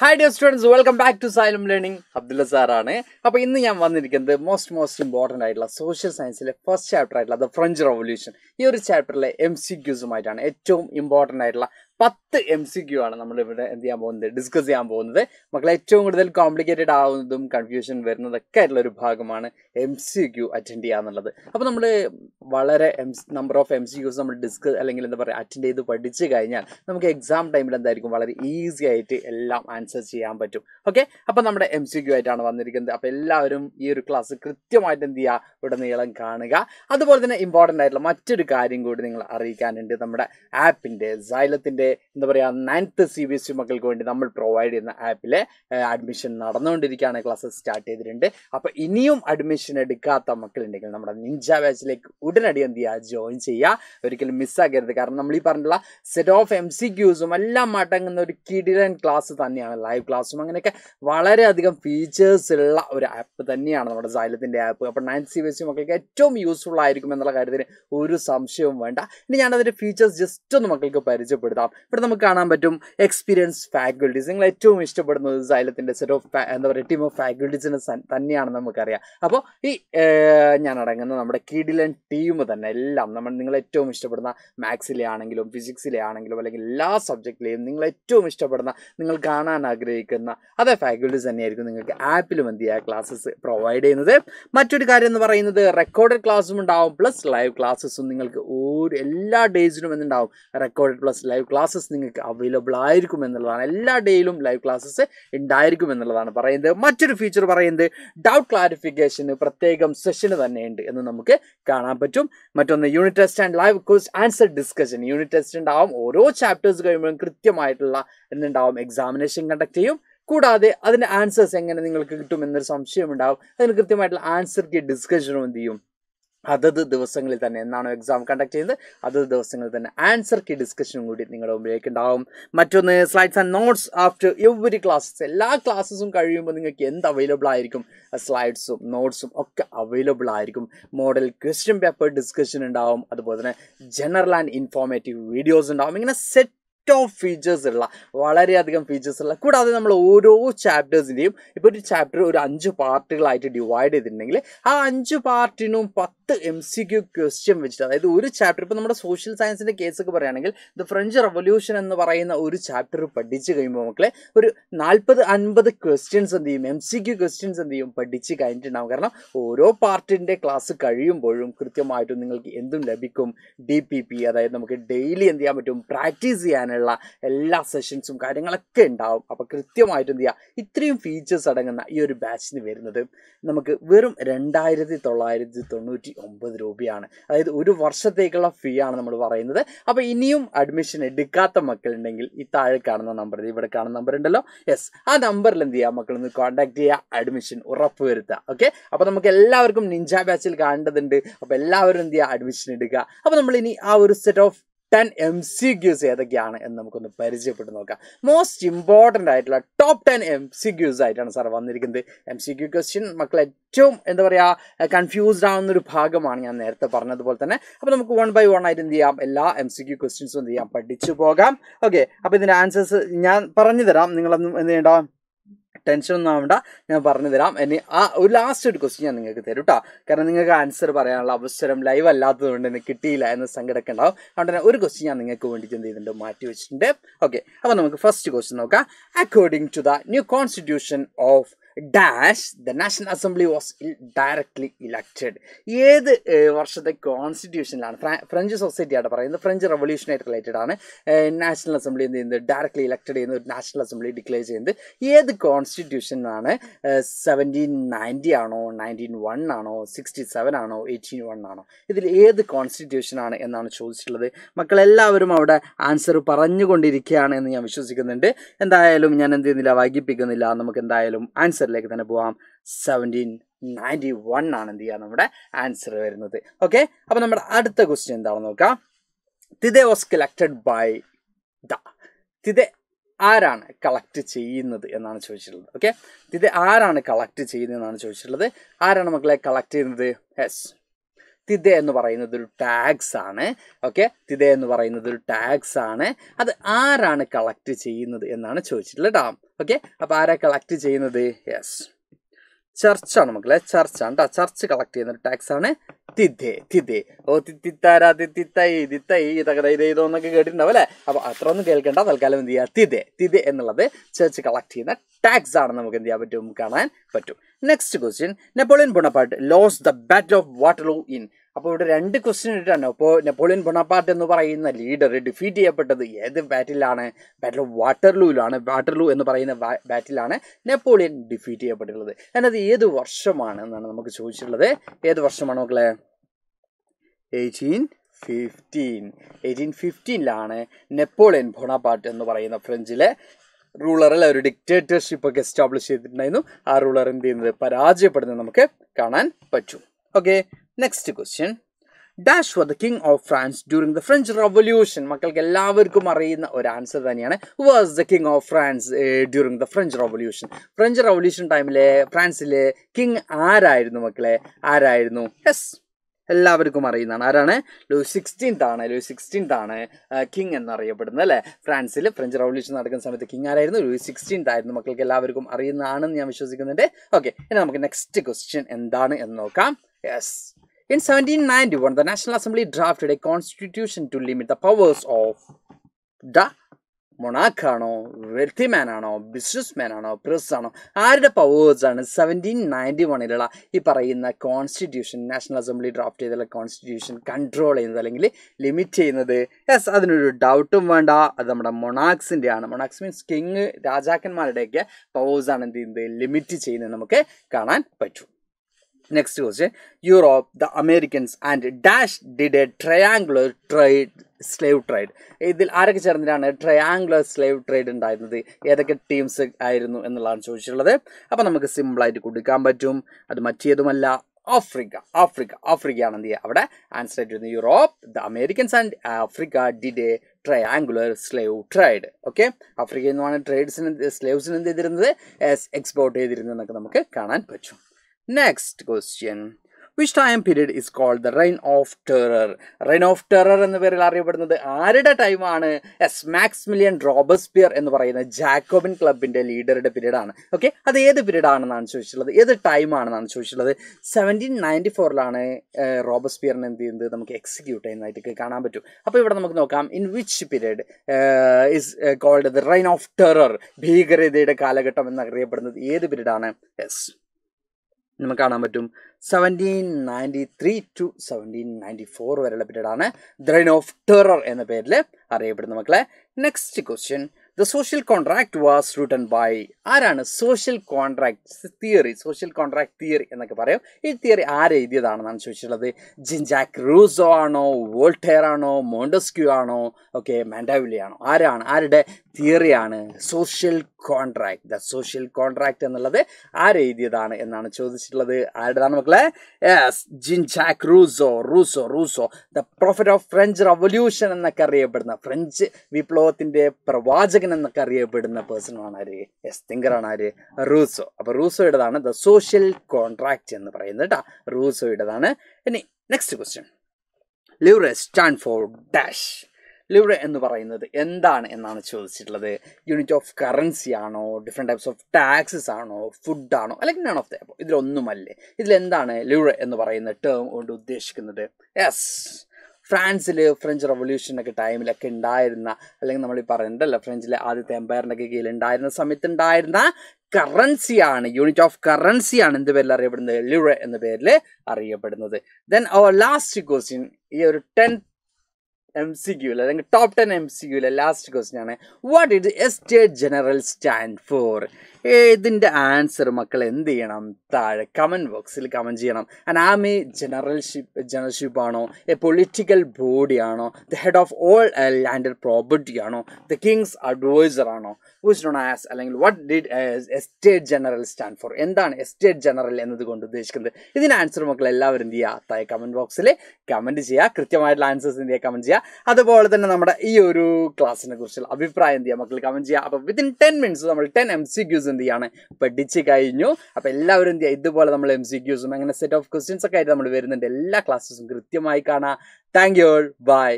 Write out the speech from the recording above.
hi dear students welcome back to Xylem learning Abdulla സാറാണ് അപ്പോൾ ഇന്ന് ഞാൻ വന്നിരിക്കുന്നത് മോസ്റ്റ് മോസ്റ്റ് ഇമ്പോർട്ടൻ്റ് ആയിട്ടുള്ള സോഷ്യൽ സയൻസിലെ ഫസ്റ്റ് ചാപ്റ്റർ ആയിട്ടുള്ള ദ ഫ്രഞ്ച് റവല്യൂഷൻ ഈ ഒരു ചാപ്റ്ററിലെ എം സി ക്യൂസുമായിട്ടാണ് ഏറ്റവും ഇമ്പോർട്ടൻ്റ് ആയിട്ടുള്ള പത്ത് എം സി ക്യൂ ആണ് നമ്മളിവിടെ എന്ത് ചെയ്യാൻ പോകുന്നത് ഡിസ്കസ് ചെയ്യാൻ പോകുന്നത് മക്കളെ ഏറ്റവും കൂടുതൽ കോംപ്ലിക്കേറ്റഡ് ആവുന്നതും കൺഫ്യൂഷൻ വരുന്നതൊക്കെ ആയിട്ടുള്ള ഒരു ഭാഗമാണ് എം സി ക്യൂ അറ്റൻഡ് ചെയ്യുക എന്നുള്ളത് അപ്പോൾ നമ്മൾ വളരെ എം number of M C Qs നമ്മൾ ഡിസ്കസ് അല്ലെങ്കിൽ എന്താ പറയുക അറ്റൻഡ് ചെയ്ത് പഠിച്ചു കഴിഞ്ഞാൽ നമുക്ക് എക്സാം ടൈമിൽ എന്തായിരിക്കും വളരെ ഈസി ആയിട്ട് എല്ലാം ആൻസർ ചെയ്യാൻ പറ്റും ഓക്കെ അപ്പോൾ നമ്മുടെ എം സി ക്യൂ ആയിട്ടാണ് വന്നിരിക്കുന്നത് അപ്പോൾ എല്ലാവരും ഈ ഒരു ക്ലാസ് കൃത്യമായിട്ട് എന്ത് ചെയ്യുക ഇവിടെ നീളം കാണുക അതുപോലെ തന്നെ ഇമ്പോർട്ടൻ്റ് ആയിട്ടുള്ള മറ്റൊരു കാര്യം കൂടി നിങ്ങൾ അറിയിക്കാനുണ്ട് നമ്മുടെ ആപ്പിൻ്റെ സൈലത്തിൻ്റെ അതിൻ്റെ എന്താ പറയുക ninth C B S E മക്കൾക്ക് വേണ്ടി നമ്മൾ പ്രൊവൈഡ് ചെയ്യുന്ന ആപ്പിലെ അഡ്മിഷൻ നടന്നുകൊണ്ടിരിക്കുകയാണ് ക്ലാസ്സസ് സ്റ്റാർട്ട് ചെയ്തിട്ടുണ്ട് അപ്പോൾ ഇനിയും അഡ്മിഷൻ എടുക്കാത്ത മക്കളുണ്ടെങ്കിൽ നമ്മുടെ നിഞ്ച ബാച്ചിലേക്ക് ഉടനടി എന്ത് ചെയ്യുക ജോയിൻ ചെയ്യുക ഒരിക്കലും മിസ്സാക്കരുത് കാരണം നമ്മൾ ഈ പറഞ്ഞിട്ടുള്ള സെറ്റ് ഓഫ് എം സി ക്യൂസും എല്ലാം മടങ്ങുന്ന ഒരു കിടിലൻ ക്ലാസ് തന്നെയാണ് ലൈവ് ക്ലാസ്സും അങ്ങനെയൊക്കെ വളരെയധികം ഫീച്ചേഴ്സ് ഉള്ള ഒരു ആപ്പ് തന്നെയാണ് നമ്മുടെ സൈലത്തിൻ്റെ ആപ്പ് അപ്പോൾ ninth C B S E മക്കൾക്ക് ഏറ്റവും യൂസ്ഫുൾ ആയിരിക്കും എന്നുള്ള കാര്യത്തിന് ഒരു സംശയവും വേണ്ട ഇനി ഞാനതിൻ്റെ ഫീച്ചേഴ്സ് ജസ്റ്റ് ഒന്ന് മക്കൾക്ക് പരിചയപ്പെടുത്താം ഇവിടെ നമുക്ക് കാണാൻ പറ്റും എക്സ്പീരിയൻസ് ഫാക്കൽറ്റീസ് നിങ്ങൾ ഏറ്റവും ഇഷ്ടപ്പെടുന്നത് സൈലത്തിൻ്റെ സെറ്റ് ഓഫ് എന്താ പറയുക ടീം ഓഫ് ഫാക്കൽറ്റീസിനെ തന്നെയാണെന്ന് നമുക്കറിയാം അപ്പോൾ ഈ ഞാൻ അടങ്ങുന്ന നമ്മുടെ കിഡിലൻ ടീം തന്നെ എല്ലാം നമ്മൾ നിങ്ങൾ ഏറ്റവും ഇഷ്ടപ്പെടുന്ന മാത്സിലെ ആണെങ്കിലും ഫിസിക്സിലെ ആണെങ്കിലും അല്ലെങ്കിൽ എല്ലാ സബ്ജക്റ്റിലെയും നിങ്ങൾ ഏറ്റവും ഇഷ്ടപ്പെടുന്ന നിങ്ങൾ കാണാൻ ആഗ്രഹിക്കുന്ന അതേ ഫാക്കൽറ്റീസ് തന്നെയായിരിക്കും നിങ്ങൾക്ക് ആപ്പിലും എന്ത് ചെയ്യുക ക്ലാസ്സസ് പ്രൊവൈഡ് ചെയ്യുന്നത് മറ്റൊരു കാര്യം എന്ന് പറയുന്നത് റെക്കോർഡ് ക്ലാസ്സും ഉണ്ടാവും പ്ലസ് ലൈവ് ക്ലാസ്സസും നിങ്ങൾക്ക് ഒരു എല്ലാ ഡേയ്സിനും എന്തുണ്ടാവും record plus live class classes നിങ്ങൾക്ക് അവൈലബിൾ ആയിരിക്കും എന്നുള്ളതാണ് എല്ലാ ഡേയിലും ലൈവ് ക്ലാസ്സസ് ഉണ്ടായിരിക്കും എന്നുള്ളതാണ് പറയുന്നത് മറ്റൊരു ഫീച്ചർ പറയുന്നത് ഡൗട്ട് ക്ലാരിഫിക്കേഷന് പ്രത്യേകം സെഷന് തന്നെയുണ്ട് എന്ന് നമുക്ക് കാണാൻ പറ്റും മറ്റൊന്ന് unit test and live quest answer discussion unit test ഉണ്ടാവും ഓരോ ചാപ്റ്റേഴ്സ് കഴിയുമ്പോഴും കൃത്യമായിട്ടുള്ള എന്നുണ്ടാവും എക്സാമിനേഷൻ കണ്ടക്ട് ചെയ്യും കൂടാതെ അതിൻ്റെ ആൻസേഴ്സ് എങ്ങനെ നിങ്ങൾക്ക് കിട്ടും എന്നൊരു സംശയം ഉണ്ടാവും അതിന് കൃത്യമായിട്ടുള്ള ആൻസർ ഡിസ്കഷനും എന്ത് ചെയ്യും അതത് ദിവസങ്ങളിൽ തന്നെ എന്നാണോ എക്സാം കണ്ടക്ട് ചെയ്യുന്നത് അതത് ദിവസങ്ങളിൽ തന്നെ ആൻസർ കി ഡിസ്കഷനും കൂടി നിങ്ങളുടെ മുമ്പിലേക്ക് ഉണ്ടാവും മറ്റൊന്ന് slides and notes after every classes എല്ലാ ക്ലാസ്സസും കഴിയുമ്പോൾ നിങ്ങൾക്ക് എന്ത് അവൈലബിൾ ആയിരിക്കും സ്ലൈഡ്സും നോട്ട്സും ഒക്കെ അവൈലബിൾ ആയിരിക്കും മോഡൽ ക്വസ്റ്റ്യൻ പേപ്പർ ഡിസ്കഷൻ ഉണ്ടാവും അതുപോലെ തന്നെ ജനറൽ ആൻഡ് ഇൻഫോർമേറ്റീവ് വീഡിയോസ് ഉണ്ടാവും ഇങ്ങനെ സെറ്റ് ഓഫ് ഫീച്ചേഴ്സ് ഉള്ള വളരെയധികം ഫീച്ചേഴ്സ് ഉള്ള കൂടാതെ നമ്മൾ ഓരോ ചാപ്റ്റേഴ്സിൻ്റെയും ഇപ്പോൾ ഒരു ചാപ്റ്റർ ഒരു അഞ്ച് പാർട്ടുകളായിട്ട് ഡിവൈഡ് ചെയ്തിട്ടുണ്ടെങ്കിൽ ആ അഞ്ച് പാർട്ടിനും പത്ത് എം സി ക്യു ക്വസ്റ്റ്യൻ വെച്ചിട്ട് അതായത് ഒരു ചാപ്റ്റർ ഇപ്പോൾ നമ്മുടെ സോഷ്യൽ സയൻസിൻ്റെ കേസൊക്കെ പറയുകയാണെങ്കിൽ ദ ഫ്രഞ്ച് റവല്യൂഷൻ എന്ന് പറയുന്ന ഒരു ചാപ്റ്റർ പഠിച്ചു കഴിയുമ്പോൾ മക്കളെ ഒരു നാൽപ്പത് അൻപത് ക്വസ്റ്റ്യൻസ് എന്ത് ചെയ്യും എം സി ക്യു ക്വസ്റ്റ്യൻസ് എന്ത് ചെയ്യും പഠിച്ച് കഴിഞ്ഞിട്ടുണ്ടാവും കാരണം ഓരോ പാർട്ടിൻ്റെ ക്ലാസ് കഴിയുമ്പോഴും കൃത്യമായിട്ടും നിങ്ങൾക്ക് എന്തും ലഭിക്കും ഡി പി പി അതായത് നമുക്ക് ഡെയിലി എന്ത് ചെയ്യാൻ പറ്റും പ്രാക്ടീസ് ചെയ്യാൻ ചെയ്യാനുള്ള എല്ലാ സെഷൻസും കാര്യങ്ങളൊക്കെ ഉണ്ടാവും അപ്പോൾ കൃത്യമായിട്ട് എന്ത് ചെയ്യുക ഇത്രയും ഫീച്ചേഴ്സ് അടങ്ങുന്ന ഈ ഒരു ബാച്ചിന് വരുന്നത് നമുക്ക് വെറും രണ്ടായിരത്തി തൊള്ളായിരത്തി തൊണ്ണൂറ്റി ഒമ്പത് രൂപയാണ് അതായത് ഒരു വർഷത്തേക്കുള്ള ഫീ ആണ് നമ്മൾ പറയുന്നത് അപ്പോൾ ഇനിയും അഡ്മിഷൻ എടുക്കാത്ത മക്കളുണ്ടെങ്കിൽ ഈ താഴെ കാണുന്ന നമ്പർ ഇവിടെ കാണുന്ന നമ്പർ ഉണ്ടല്ലോ യെസ് ആ നമ്പറിൽ എന്ത് ചെയ്യുക മക്കളൊന്ന് കോൺടാക്ട് ചെയ്യുക അഡ്മിഷൻ ഉറപ്പുവരുത്തുക ഓക്കെ അപ്പോൾ നമുക്ക് എല്ലാവർക്കും നിഞ്ച ബാച്ചിൽ കാണേണ്ടതുണ്ട് അപ്പോൾ എല്ലാവരും എന്ത് ചെയ്യുക അഡ്മിഷൻ എടുക്കുക അപ്പോൾ നമ്മൾ ഇനി ആ ഒരു set of ten M C Qs ഏതൊക്കെയാണ് എന്ന് നമുക്കൊന്ന് പരിചയപ്പെട്ട് നോക്കാം മോസ്റ്റ് ഇമ്പോർട്ടൻ്റ് ആയിട്ടുള്ള top ten M C Qs ആയിട്ടാണ് സാർ വന്നിരിക്കുന്നത് എം സി ക്യൂ ക്വസ്റ്റ്യൻ മക്കൾ ഏറ്റവും എന്താ പറയുക കൺഫ്യൂസ്ഡ് ആവുന്നൊരു ഭാഗമാണ് ഞാൻ നേരത്തെ പറഞ്ഞതുപോലെ തന്നെ അപ്പോൾ നമുക്ക് വൺ ബൈ വൺ ആയിട്ട് എന്ത് ചെയ്യാം എല്ലാ എം സി ക്യൂ ക്വസ്റ്റ്യൻസും എന്ത് ചെയ്യാം പഠിച്ചു പോകാം ഓക്കെ അപ്പോൾ ഇതിൻ്റെ ആൻസേഴ്സ് ഞാൻ പറഞ്ഞു തരാം നിങ്ങളൊന്നും എന്ത് ചെയ്യണ്ട ടെൻഷൻ ഒന്നും ആവണ്ട ഞാൻ പറഞ്ഞു തരാം ഇനി ആ ഒരു ലാസ്റ്റ് ഒരു ക്വസ്റ്റ്യൻ ഞാൻ നിങ്ങൾക്ക് തരും കേട്ടോ കാരണം നിങ്ങൾക്ക് ആൻസർ പറയാനുള്ള അവസരം ലൈവ് അല്ലാത്തതുകൊണ്ട് എനിക്ക് കിട്ടിയില്ല എന്ന സങ്കടമൊക്കെ ഉണ്ടാവും അതുകൊണ്ട് തന്നെ ഒരു ക്വസ്റ്റ്യൻ ഞാൻ നിങ്ങൾക്ക് വേണ്ടി എന്ത് ചെയ്തിട്ടുണ്ട് മാറ്റി വെച്ചിട്ടുണ്ട് ഓക്കെ അപ്പോൾ നമുക്ക് ഫസ്റ്റ് ക്വസ്റ്റ്യൻ നോക്കാം according to the new constitution of dash the national assembly was directly elected ഏത് വർഷത്തെ കോൺസ്റ്റിറ്റ്യൂഷനിലാണ് ഫ്രഞ്ച് സൊസൈറ്റിയാണ് പറയുന്നത് ഫ്രഞ്ച് റവല്യൂഷനായിട്ട് റിലേറ്റഡ് ആണ് നാഷണൽ അസംബ്ലി എന്ത് ചെയ്യുന്നത് ഡയറക്ട്ലി ഇലക്റ്റഡ് ചെയ്യുന്ന ഒരു നാഷണൽ അസംബ്ലി ഡിക്ലെയർ ചെയ്യുന്നത് ഏത് കോൺസ്റ്റിറ്റ്യൂഷനാണ് സെവൻറ്റീൻ നയൻറ്റി ആണോ നയൻറ്റീൻ വൺ ആണോ സിക്സ്റ്റി സെവൻ ആണോ എയ്റ്റീൻ വൺ ആണോ ഇതിൽ ഏത് കോൺസ്റ്റിറ്റ്യൂഷനാണ് എന്നാണ് ചോദിച്ചിട്ടുള്ളത് മക്കളെല്ലാവരും അവിടെ ആൻസർ പറഞ്ഞുകൊണ്ടിരിക്കുകയാണ് എന്ന് ഞാൻ വിശ്വസിക്കുന്നുണ്ട് എന്തായാലും ഞാൻ എന്ത് ചെയ്യുന്നില്ല വൈകിപ്പിക്കുന്നില്ല നമുക്ക് എന്തായാലും ആൻസർ ആൻസറിലേക്ക് തന്നെ പോവാം സെവൻറ്റീൻ നയൻറ്റി വൺ ആണ് എന്ത് ചെയ്യുക നമ്മുടെ ആൻസർ വരുന്നത് ഓക്കെ അപ്പോൾ നമ്മുടെ അടുത്ത ക്വസ്റ്റ്യൻ എന്താണെന്ന് നോക്കാം tithe was collected by the tithe ആരാണ് കളക്ട് ചെയ്യുന്നത് എന്നാണ് ചോദിച്ചിട്ടുള്ളത് ഓക്കെ ഇത് ആരാണ് കളക്ട് ചെയ്യുന്നത് എന്നാണ് ചോദിച്ചിട്ടുള്ളത് ആരാണ് മക്കളെ കളക്ട് ചെയ്യുന്നത് യെസ് തിദ എന്ന് പറയുന്നത് ഒരു ടാക്സ് ആണ് ഓക്കെ തിദ എന്ന് പറയുന്നത് ഒരു ടാക്സ് ആണ് അത് ആരാണ് കളക്ട് ചെയ്യുന്നത് എന്നാണ് ചോദിച്ചിട്ടുള്ളത് കേട്ടോ ഓക്കെ അപ്പോൾ ആരാ കളക്ട് ചെയ്യുന്നത് യെസ് ചർച്ചാണ് മക്കളെ ചർച്ചാണ് കേട്ടോ ചർച്ച് കളക്ട് ചെയ്യുന്ന ഒരു ടാക്സ് ആണ് തിദ്ധേ തിദ്ധേ ഓ തിത്താരാ തിത്തൈ തിത്തൈ ഇതൊക്കെ ഇതോ കേട്ടിട്ടുണ്ടാവും അല്ലേ അപ്പോൾ അത്ര ഒന്നും കേൾക്കേണ്ട തൽക്കാലം എന്ത് ചെയ്യുക തിതേ തിതേ എന്നുള്ളത് ചർച്ച് കളക്ട് ചെയ്യുന്ന ടാക്സ് ആണ് നമുക്ക് എന്ത് ചെയ്യാൻ പറ്റും കാണാൻ പറ്റും next question Napoleon Bonaparte lost the battle of Waterloo in അപ്പോൾ ഇവിടെ രണ്ട് ക്വസ്റ്റ്യൻ ഇട്ടാണ് അപ്പോൾ നെപ്പോളിയൻ ബുണപ്പാട്ട് എന്ന് പറയുന്ന ലീഡർ ഡിഫീറ്റ് ചെയ്യപ്പെട്ടത് ഏത് ബാറ്റിലാണ് ബാറ്റിൽ ഓഫ് വാട്ടർലൂയിലാണ് വാട്ടർലൂ എന്ന് പറയുന്ന ബാറ്റിലാണ് നെപ്പോളിയൻ ഡിഫീറ്റ് ചെയ്യപ്പെട്ടിട്ടുള്ളത് എന്നത് ഏത് വർഷമാണ് എന്നാണ് നമുക്ക് ചോദിച്ചിട്ടുള്ളത് ഏത് വർഷമാണ് മക്കളെ എയ്റ്റീൻ ഫിഫ്റ്റീൻ എയ്റ്റീൻ ഫിഫ്റ്റീനിലാണ് നെപ്പോളിയൻ ബുണപ്പാട്ട് എന്ന് പറയുന്ന ഫ്രഞ്ചിലെ റൂളർ അല്ല ഒരു ഡിക്റ്റേറ്റർഷിപ്പ് ഒക്കെ എസ്റ്റാബ്ലിഷ് ചെയ്തിട്ടുണ്ടായിരുന്നു ആ റൂളർ എന്ത് ചെയ്യുന്നത് പരാജയപ്പെടുന്നത് നമുക്ക് കാണാൻ പറ്റും okay next question dash was the king of France during the French revolution മക്കൾക്ക് എല്ലാവർക്കും അറിയുന്ന ഒരു ആൻസർ തന്നെയാണ് was the king of France during the French revolution French revolution ടൈമിലെ ഫ്രാൻസിലെ കിങ് ആരായിരുന്നു മക്കളെ ആരായിരുന്നു യെസ് എല്ലാവർക്കും അറിയുന്നതാണ് ആരാണ് ലൂയി സിക്സ്റ്റീൻത്ത് ആണ് ലൂയി സിക്സ്റ്റീൻത്ത് ആണ് കിങ് എന്നറിയപ്പെടുന്നത് അല്ലേ ഫ്രാൻസിൽ ഫ്രഞ്ച് റവല്യൂഷൻ നടക്കുന്ന സമയത്ത് കിങ് ആരായിരുന്നു ലൂയി സിക്സ്റ്റീൻത്ത് ആയിരുന്നു മക്കൾക്ക് എല്ലാവർക്കും അറിയുന്നതാണെന്ന് ഞാൻ വിശ്വസിക്കുന്നുണ്ട് ഓക്കെ ഇനി നമുക്ക് നെക്സ്റ്റ് ക്വസ്റ്റ്യൻ എന്താണ് എന്ന് നോക്കാം yes ninety one the national assembly drafted a constitution to limit the powers of the മൊണാക്കാണോ വെൽത്തി മാൻ ആണോ ബിസിനസ് മാൻ ആണോ പ്രസ് ആണോ ആരുടെ പവേഴ്സ് ആണ് സെവൻറ്റീൻ നയൻറ്റി വണ്ണിലുള്ള ഈ പറയുന്ന കോൺസ്റ്റിറ്റ്യൂഷൻ നാഷണൽ അസംബ്ലി ഡ്രാഫ്റ്റ് ചെയ്തുള്ള കോൺസ്റ്റിറ്റ്യൂഷൻ കൺട്രോൾ ചെയ്യുന്നത് അല്ലെങ്കിൽ ലിമിറ്റ് ചെയ്യുന്നത് യെസ് അതിനൊരു ഡൗട്ടും വേണ്ട അത് നമ്മുടെ മൊണാക്സിൻ്റെ ആണ് മൊണാക്സ് മീൻസ് കിങ് രാജാക്കന്മാരുടെയൊക്കെ പവേഴ്സ് ആണ് എന്ത് ചെയ്യുന്നത് ലിമിറ്റ് ചെയ്യുന്നത് നമുക്ക് കാണാൻ പറ്റും next question Europe the Americans and dash did a triangular trade slave trade ഇതിൽ ആരൊക്കെ ചേർന്നിട്ടാണ് ട്രയാങ്കുലർ സ്ലേവ് ട്രേഡ് ഉണ്ടായിരുന്നത് ഏതൊക്കെ ടീംസ് ആയിരുന്നു എന്നുള്ളതാണ് ചോദിച്ചിട്ടുള്ളത് അപ്പോൾ നമുക്ക് സിമ്പിളായിട്ട് കൊടുക്കാൻ പറ്റും അത് മറ്റേതുമല്ല ആഫ്രിക്ക ആഫ്രിക്ക ആഫ്രിക്കയാണ് എന്ത് ചെയ്യുക അവിടെ ആൻസർ ആയിട്ട് വരുന്നത് Europe the Americans and Africa did a triangular slave trade okay ആഫ്രിക്കയിൽ നിന്നുമാണ് ട്രേഡ്സിന് സ്ലേവ്സിന് എന്ത് ചെയ്തിരുന്നത് എക്സ്പോർട്ട് ചെയ്തിരുന്നത് എന്നൊക്കെ നമുക്ക് കാണാൻ പറ്റും next question which time period is called the reign of terror reign of terror എന്ന പേരിൽ അറിയപ്പെടുന്നത് ആരുടെ ടൈമാണ് എസ് മാക്സ് മിലിയൻ റോബസ്പിയർ എന്ന് പറയുന്ന ജാക്കോബിൻ ക്ലബിൻ്റെ ലീഡറുടെ പീരീഡ് ആണ് ഓക്കെ അത് ഏത് പീരീഡ് ആണെന്നാണ് ചോദിച്ചിട്ടുള്ളത് ഏത് ടൈം ആണെന്നാണ് ചോദിച്ചിട്ടുള്ളത് സെവൻറ്റീൻ നയൻറ്റി ഫോറിലാണ് റോബസ്പിയറിനെ എന്ത് ചെയ്യുന്നത് നമുക്ക് എക്സിക്യൂട്ട് ചെയ്യുന്നതായിട്ട് കാണാൻ പറ്റും അപ്പോൾ ഇവിടെ നമുക്ക് നോക്കാം in which period is called the reign of terror ഭീകരതയുടെ കാലഘട്ടം എന്നറിയപ്പെടുന്നത് ഏത് പീരീഡാണ് യെസ് നമുക്ക് കാണാൻ പറ്റും seventeen ninety three to seventeen ninety four വരെയുള്ള പീരീഡാണ് ദ്രൈൻ ഓഫ് ടെറർ എന്ന പേരിൽ അറിയപ്പെടുന്ന മക്കളെ next question the social contract was written by ആരാണ് social contract theory social contract theory എന്നൊക്കെ പറയും ഈ തിയറി ആരെഴുതിയതാണെന്നാണ് ചോദിച്ചിട്ടുള്ളത് ജിൻജാക്ക് റൂസോ ആണോ വോൾട്ടെയർ ആണോ മോണ്ടസ്ക്യൂ ആണോ ഓക്കെ മാൻഡാവിലി ആണോ ആരാണ് ആരുടെ തിയറിയാണ് social contract the social contract എന്നുള്ളത് ആരെഴുതിയതാണ് എന്നാണ് ചോദിച്ചിട്ടുള്ളത് ആരുടെതാണ് മക്കളെ yes Jean Jacques Rousseau Rousseau Rousseau the prophet of French revolution എന്നൊക്കെ അറിയപ്പെടുന്ന ഫ്രഞ്ച് വിപ്ലവത്തിൻ്റെ പ്രവാചക നായകൻ എന്നൊക്കെ അറിയപ്പെടുന്ന പേഴ്സൺ ആണ് ആര് എസ് ആണ് ആര് റൂസോ അപ്പോൾ റൂസോയുടേതാണ് ദ സോഷ്യൽ കോൺട്രാക്റ്റ് എന്ന് പറയുന്നത് കേട്ടാ റൂസോയുടേതാണ് ഇനി next question livre stand for dash livre എന്ന് പറയുന്നത് എന്താണ് എന്നാണ് ചോദിച്ചിട്ടുള്ളത് യൂണിറ്റ് ഓഫ് കറൻസി ആണോ ഡിഫറെൻറ്റ് ടൈപ്സ് ഓഫ് ടാക്സസ് ആണോ ഫുഡ് ആണോ അല്ലെങ്കിൽ നൺ ഓഫ് ദോ അപ്പോൾ ഇതിലൊന്നുമല്ലേ ഇതിലെന്താണ് ലിവറെ എന്ന് പറയുന്ന ടേം കൊണ്ട് ഉദ്ദേശിക്കുന്നത് യെസ് ഫ്രാൻസിൽ ഫ്രഞ്ച് റവല്യൂഷനൊക്കെ ടൈമിലൊക്കെ ഉണ്ടായിരുന്ന അല്ലെങ്കിൽ നമ്മൾ ഈ പറയുന്നുണ്ടല്ലോ ഫ്രഞ്ചിലെ ആദ്യത്തെ എംപയറിൻ്റെ ഒക്കെ കീഴിൽ ഉണ്ടായിരുന്ന സമയത്ത് ഉണ്ടായിരുന്ന കറൻസിയാണ് യൂണിറ്റ് ഓഫ് കറൻസിയാണ് എന്ത് പേരിൽ അറിയപ്പെടുന്നത് ലിറ എന്ന പേരിൽ അറിയപ്പെടുന്നത് ദെൻ ഓ ലാസ്റ്റ് ക്വസ്റ്റ്യൻ ഈ ഒരു ടെൻത്ത് എം സി ക്യൂല് അല്ലെങ്കിൽ ടോപ്പ് ടെൻ എം സി ക്യൂലെ ലാസ്റ്റ് ക്വസ്റ്റ്യൻ ആണ് what is estate general stand for ഇതിൻ്റെ ആൻസർ മക്കൾ എന്ത് ചെയ്യണം താഴെ കമൻറ്റ് ബോക്സിൽ കമൻറ്റ് ചെയ്യണം ആൻ എ ജനറൽഷിപ്പ് ജനറൽഷിപ്പ് ആണോ എ പൊളിറ്റിക്കൽ ബോഡി ആണോ the head of all land property ആണോ ദ കിങ്സ് അഡ്വൈസർ ആണോ വിച്ച് നോൺ ആസ് അല്ലെങ്കിൽ what did estate general stand for എന്താണ് എസ്റ്റേറ്റ് ജനറൽ എന്നതുകൊണ്ട് ഉദ്ദേശിക്കുന്നത് ഇതിന് ആൻസർ മക്കൾ എല്ലാവരും എന്ത് ചെയ്യുക താഴെ കമൻറ്റ് ബോക്സിൽ കമൻറ്റ് ചെയ്യുക കൃത്യമായിട്ടുള്ള ആൻസേഴ്സ് എന്ത് ചെയ്യുക കമൻറ്റ് ചെയ്യുക അതുപോലെ തന്നെ നമ്മുടെ ഈ ഒരു ക്ലാസ്സിനെ കുറിച്ചുള്ള അഭിപ്രായം എന്ത് ചെയ്യുക മക്കൾ കമൻറ്റ് ചെയ്യുക അപ്പോൾ വിത്തിൻ ടെൻ മിനിറ്റ്സ് നമ്മൾ ടെൻ എം സി ക്യൂസ് എന്ത് ചെയ്യാണ് പഠിച്ച് കഴിഞ്ഞു അപ്പോൾ എല്ലാവരും എന്ത് ചെയ്യുക ഇതുപോലെ നമ്മൾ എം സി ക്യൂസും അങ്ങനെ സെറ്റ് ഓഫ് ക്വസ്റ്റ്യൻസ് ഒക്കെ ആയിട്ട് നമ്മൾ വരുന്നുണ്ട് എല്ലാ ക്ലാസ്സസും കൃത്യമായി കാണാം താങ്ക് യു ബൈ